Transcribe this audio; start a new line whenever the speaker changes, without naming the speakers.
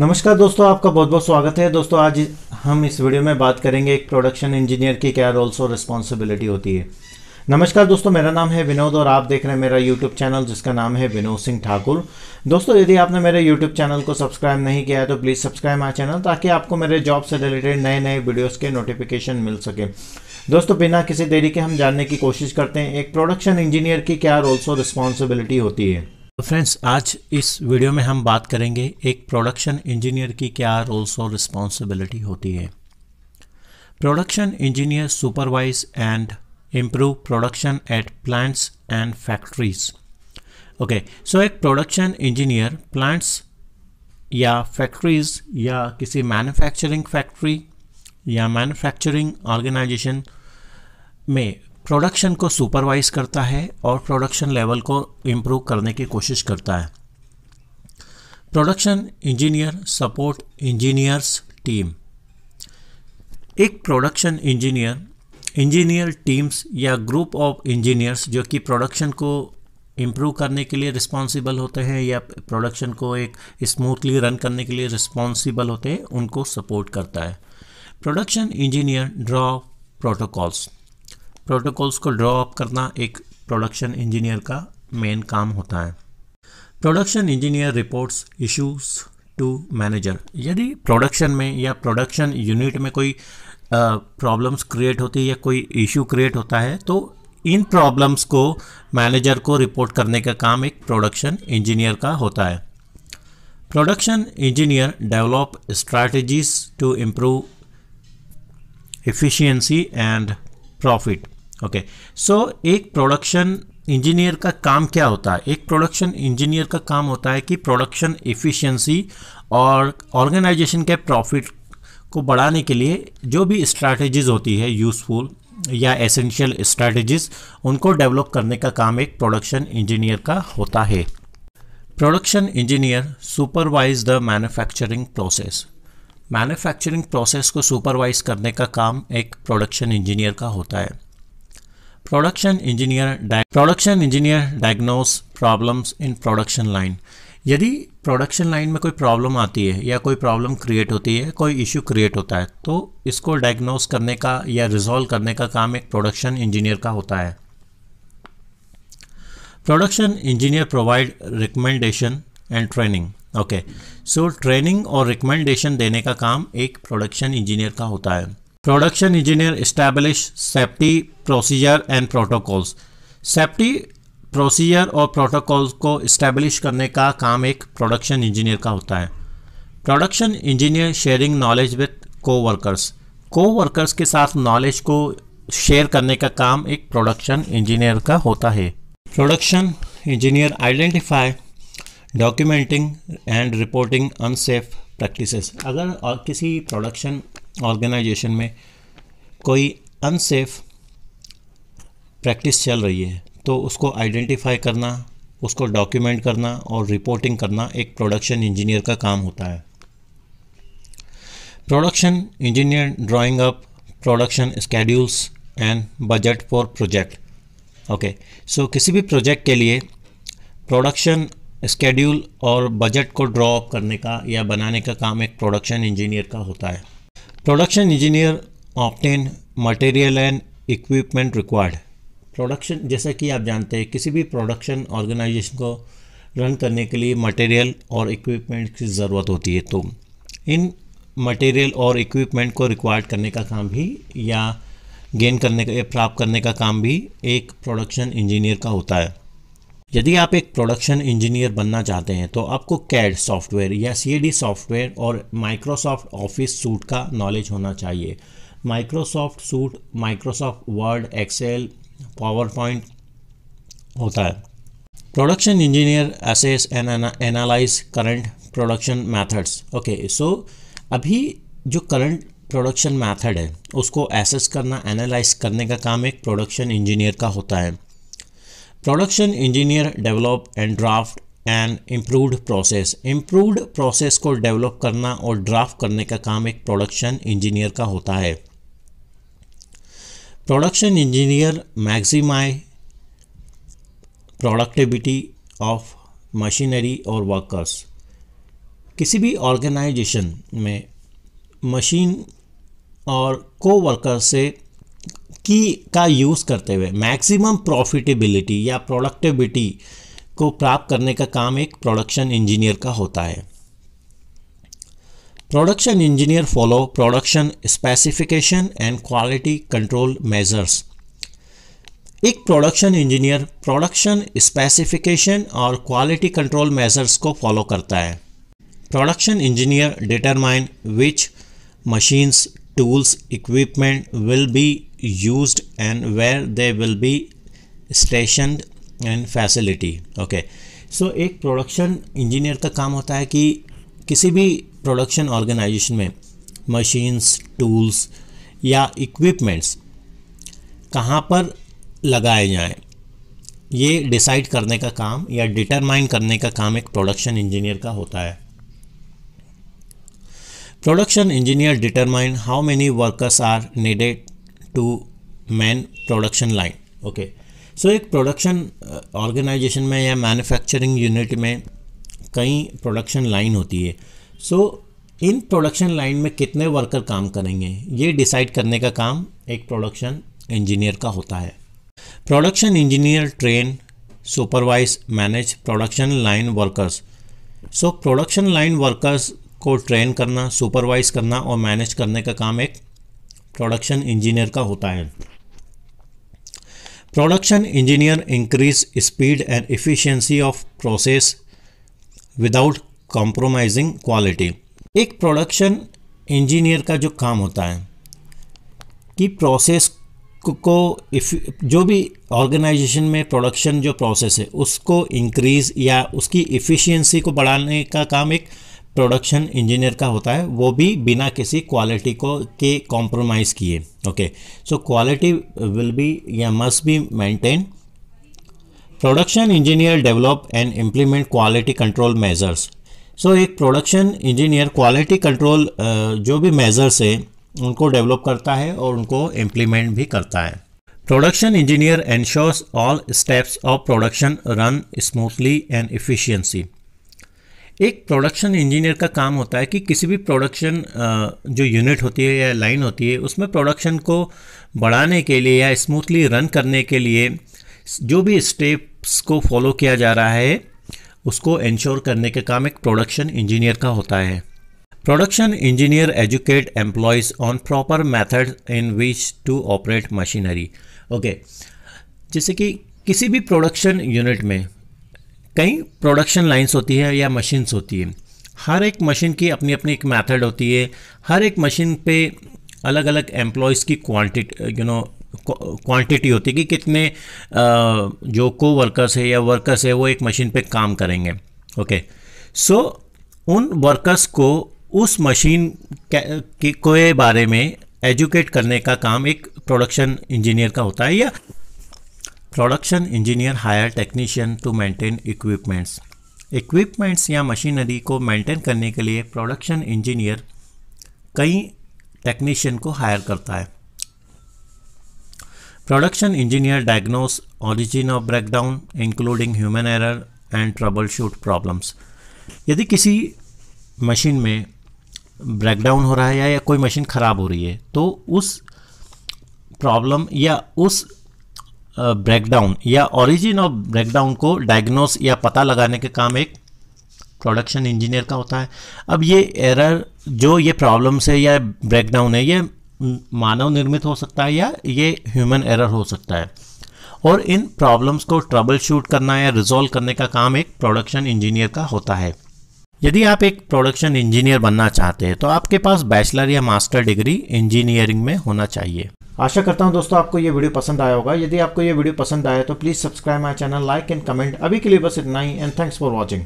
नमस्कार दोस्तों आपका बहुत बहुत स्वागत है दोस्तों आज हम इस वीडियो में बात करेंगे एक प्रोडक्शन इंजीनियर की क्या रोल्स और रिस्पॉन्सिबिलिटी होती है नमस्कार दोस्तों मेरा नाम है विनोद और आप देख रहे हैं मेरा यूट्यूब चैनल जिसका नाम है विनोद सिंह ठाकुर दोस्तों यदि आपने मेरे यूट्यूब चैनल को सब्सक्राइब नहीं किया है तो प्लीज़ सब्सक्राइब माई चैनल ताकि आपको मेरे जॉब से रिलेटेड नए नए वीडियोज़ के नोटिफिकेशन मिल सके दोस्तों बिना किसी देरी के हम जानने की कोशिश करते हैं एक प्रोडक्शन इंजीनियर की क्या रोल्स और रिस्पॉन्सिबिलिटी होती है तो फ्रेंड्स आज इस वीडियो में हम बात करेंगे एक प्रोडक्शन इंजीनियर की क्या रोल्स और रिस्पॉन्सिबिलिटी होती है production engineer supervise and improve production at plants and factories okay so एक प्रोडक्शन इंजीनियर प्लांट्स या फैक्ट्रीज या किसी मैन्युफैक्चरिंग फैक्ट्री या मैन्युफैक्चरिंग ऑर्गेनाइजेशन में प्रोडक्शन को सुपरवाइज करता है और प्रोडक्शन लेवल को इम्प्रूव करने की कोशिश करता है production engineer support engineers team एक प्रोडक्शन इंजीनियर इंजीनियर टीम्स या ग्रुप ऑफ इंजीनियर्स जो कि प्रोडक्शन को इम्प्रूव करने के लिए रिस्पॉन्सिबल होते हैं या प्रोडक्शन को एक स्मूथली रन करने के लिए रिस्पॉन्सिबल होते हैं उनको सपोर्ट करता है production engineer draw protocols protocols को ड्रॉ अप करना एक प्रोडक्शन इंजीनियर का मेन काम होता है production engineer reports issues to manager यदि प्रोडक्शन में या प्रोडक्शन यूनिट में कोई प्रॉब्लम्स क्रिएट होती है या कोई इशू क्रिएट होता है तो इन प्रॉब्लम्स को मैनेजर को रिपोर्ट करने का काम एक प्रोडक्शन इंजीनियर का होता है production engineer develop strategies to improve efficiency and profit okay okay. So so, एक प्रोडक्शन इंजीनियर का काम क्या होता है एक प्रोडक्शन इंजीनियर का काम होता है कि प्रोडक्शन एफिशिएंसी और ऑर्गेनाइजेशन के प्रॉफिट को बढ़ाने के लिए जो भी स्ट्रैटेजीज होती है यूज़फुल या एसेंशियल स्ट्रैटेजीज उनको डेवलप करने का काम एक प्रोडक्शन इंजीनियर का होता है production engineer supervise the manufacturing process manufacturing process को सुपरवाइज करने का काम एक प्रोडक्शन इंजीनियर का होता है production engineer production engineer diagnose problems in production line यदि प्रोडक्शन लाइन में कोई प्रॉब्लम आती है या कोई प्रॉब्लम क्रिएट होती है कोई इश्यू क्रिएट होता है तो इसको डायग्नोस करने का या रिजॉल्व करने का काम एक प्रोडक्शन इंजीनियर का होता है production engineer provide recommendation and training okay so training और रिकमेंडेशन देने का काम एक प्रोडक्शन इंजीनियर का होता है production engineer establish safety procedure and protocols safety procedure और प्रोटोकॉल को इस्टेब्लिश करने का काम एक प्रोडक्शन इंजीनियर का होता है production engineer sharing knowledge with को वर्कर्स को वर्कर्स के साथ नॉलेज को शेयर करने का काम एक प्रोडक्शन इंजीनियर का होता है production engineer identify documenting and reporting unsafe practices अगर और किसी प्रोडक्शन ऑर्गेनाइजेशन में कोई अनसेफ प्रैक्टिस चल रही है तो उसको आइडेंटिफाई करना उसको डॉक्यूमेंट करना और रिपोर्टिंग करना एक प्रोडक्शन इंजीनियर का काम होता है production engineer drawing up production schedules and budget for project okay so किसी भी प्रोजेक्ट के लिए प्रोडक्शन स्केड्यूल और बजट को ड्रॉ अप करने का या बनाने का काम एक प्रोडक्शन इंजीनियर का होता है production engineer obtain material and equipment required production जैसा कि आप जानते हैं किसी भी प्रोडक्शन ऑर्गेनाइजेशन को रन करने के लिए मटेरियल और इक्विपमेंट की ज़रूरत होती है तो इन मटेरियल और इक्विपमेंट को रिक्वायर्ड करने का काम भी या गेन करने का प्राप्त करने का काम भी एक प्रोडक्शन इंजीनियर का होता है यदि आप एक प्रोडक्शन इंजीनियर बनना चाहते हैं तो आपको कैड सॉफ्टवेयर या सी सॉफ्टवेयर और माइक्रोसॉफ्ट ऑफिस सूट का नॉलेज होना चाहिए Microsoft suite Microsoft Word Excel PowerPoint होता है production engineer assess and analyse current production methods okay so अभी जो करंट प्रोडक्शन मैथड है उसको एसेस करना एनालाइज करने का काम एक प्रोडक्शन इंजीनियर का होता है production engineer develop and draft and improved process improved process को डेवलप करना और ड्राफ्ट करने का काम एक प्रोडक्शन इंजीनियर का होता है production engineer maximise productivity of machinery और वर्कर्स किसी भी ऑर्गेनाइजेशन में मशीन और को से की का यूज़ करते हुए मैक्सिमम प्रॉफिटेबिलिटी या प्रोडक्टिविटी को प्राप्त करने का काम एक प्रोडक्शन इंजीनियर का होता है production engineer follow production specification and quality control measures एक प्रोडक्शन इंजीनियर प्रोडक्शन स्पेसिफिकेशन और क्वालिटी कंट्रोल मेजर्स को फॉलो करता है production engineer determine which machines tools equipment will be used and where they will be stationed and facility okay so so, एक production engineer का काम होता है कि किसी भी प्रोडक्शन ऑर्गेनाइजेशन में मशीन्स टूल्स या इक्विपमेंट्स कहाँ पर लगाए जाएं ये डिसाइड करने का काम या डिटरमाइन करने का काम एक प्रोडक्शन इंजीनियर का होता है production engineer determine how many workers are needed to man production line okay so एक प्रोडक्शन ऑर्गेनाइजेशन uh, में या मैन्युफैक्चरिंग यूनिट में कई प्रोडक्शन लाइन होती है सो so, इन प्रोडक्शन लाइन में कितने वर्कर काम करेंगे ये डिसाइड करने का काम एक प्रोडक्शन इंजीनियर का होता है production engineer train supervise manage production line workers so production line workers को ट्रेन करना सुपरवाइज करना और मैनेज करने का काम एक प्रोडक्शन इंजीनियर का होता है production engineer increase speed and efficiency of process without compromising quality एक प्रोडक्शन इंजीनियर का जो काम होता है कि प्रोसेस को इफ जो भी ऑर्गेनाइजेशन में प्रोडक्शन जो प्रोसेस है उसको इंक्रीज या उसकी इफिशियंसी को बढ़ाने का काम एक प्रोडक्शन इंजीनियर का होता है वो भी बिना किसी क्वालिटी को के कॉम्प्रोमाइज़ किए okay so quality will be या must be maintain production engineer develop and implement quality control measures so एक प्रोडक्शन इंजीनियर क्वालिटी कंट्रोल जो भी मेजर्स है उनको डेवलप करता है और उनको इम्प्लीमेंट भी करता है production engineer ensures all steps of production run smoothly and efficiency एक प्रोडक्शन इंजीनियर का काम होता है कि किसी भी प्रोडक्शन जो यूनिट होती है या लाइन होती है उसमें प्रोडक्शन को बढ़ाने के लिए या स्मूथली रन करने के लिए जो भी स्टेप्स को फॉलो किया जा रहा है उसको इंश्योर करने का काम एक प्रोडक्शन इंजीनियर का होता है production engineer educate employees on proper method in which to operate machinery okay जैसे कि किसी भी प्रोडक्शन यूनिट में कई प्रोडक्शन लाइन्स होती है या मशीन्स होती है हर एक मशीन की अपनी अपनी एक मेथड होती है हर एक मशीन पे अलग अलग एम्प्लॉयज़ की क्वांटिटी यू नो क्वांटिटी होती है कि कितने जो को वर्कर्स है या वर्कर्स है वो एक मशीन पे काम करेंगे ओके सो उन वर्कर्स को उस मशीन के बारे में एजुकेट करने का काम एक प्रोडक्शन इंजीनियर का होता है या production engineer hire technician to maintain equipments equipments या मशीनरी को मेंटेन करने के लिए प्रोडक्शन इंजीनियर कई टेक्नीशियन को हायर करता है production engineer diagnose origin of breakdown including human error and troubleshoot problems यदि किसी मशीन में ब्रेकडाउन हो रहा है या कोई मशीन ख़राब हो रही है तो उस प्रॉब्लम या उस ब्रेकडाउन या ओरिजिन ऑफ ब्रेकडाउन को डायग्नोस या पता लगाने के काम एक प्रोडक्शन इंजीनियर का होता है अब ये एरर जो ये प्रॉब्लम्स है या ब्रेकडाउन है ये मानव निर्मित हो सकता है या ये ह्यूमन एरर हो सकता है और इन प्रॉब्लम्स को ट्रबल शूट करना या रिजोल्व करने का काम एक प्रोडक्शन इंजीनियर का होता है यदि आप एक प्रोडक्शन इंजीनियर बनना चाहते हैं तो आपके पास बैचलर या मास्टर डिग्री इंजीनियरिंग में होना चाहिए आशा करता हूं दोस्तों आपको ये वीडियो पसंद आया होगा यदि आपको ये वीडियो पसंद आया तो please subscribe my channel like and comment अभी के लिए बस इतना ही एंड थैंक्स फॉर वॉचिंग